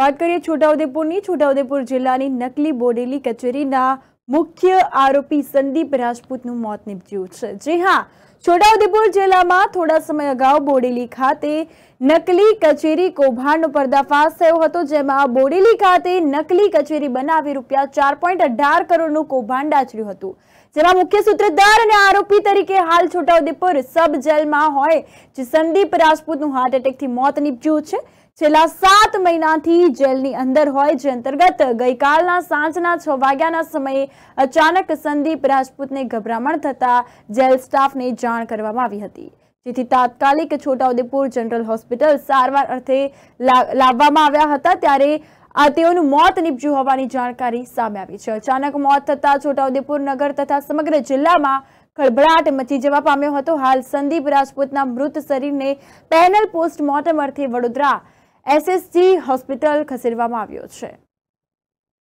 વાત કરીએ છોટાઉદેપુરની છોટાઉદેપુર જિલ્લાની નકલી બોડેલી કચેરીના મુખ્ય આરોપી સંદીપ રાજપૂતનું મોત નીપજ્યું છે જે હા છોટાઉદેપુર જિલ્લામાં થોડા સમય અગાઉ બોડેલી ખાતે નકલી કચેરી કૌભાંડનો પર્દાફાશ થયો હતો જેમાં બોડેલી ખાતે નકલી કચેરી બનાવી રૂપિયા ચાર પોઈન્ટ અઢાર કરોડનું કૌભાંડ આચર્યું હતું જેમાં મુખ્ય સૂત્રધાર અને આરોપી તરીકે હાલ છોટાઉદેપુર સબ જેલમાં હોય જે સંદીપ રાજપૂતનું હાર્ટ એટેકથી મોત નીપજ્યું છે છેલ્લા સાત મહિનાથી જેલની અંદર હોય જે અંતર્ગત ગઈકાલના સાંજના છ વાગ્યાના સમયે અચાનક સંદીપ રાજપૂતને ગભરામણ થતા જેલ સ્ટાફને જાણ કરવામાં આવી હતી જેથી તાત્કાલિક છોટાઉદેપુર જનરલ હોસ્પિટલ સારવાર અર્થે લાવવામાં આવ્યા હતા ત્યારે આ તેઓનું મોત નીપજ્યું હોવાની જાણકારી સામે આવી છે અચાનક મોત થતા છોટાઉદેપુર નગર તથા સમગ્ર જિલ્લામાં ખળભળાટ મચી જવા પામ્યો હતો હાલ સંદીપ રાજપૂતના મૃત શરીરને પેનલ પોસ્ટમોર્ટમ અર્થે વડોદરા એસએસજી હોસ્પિટલ ખસેડવામાં આવ્યો છે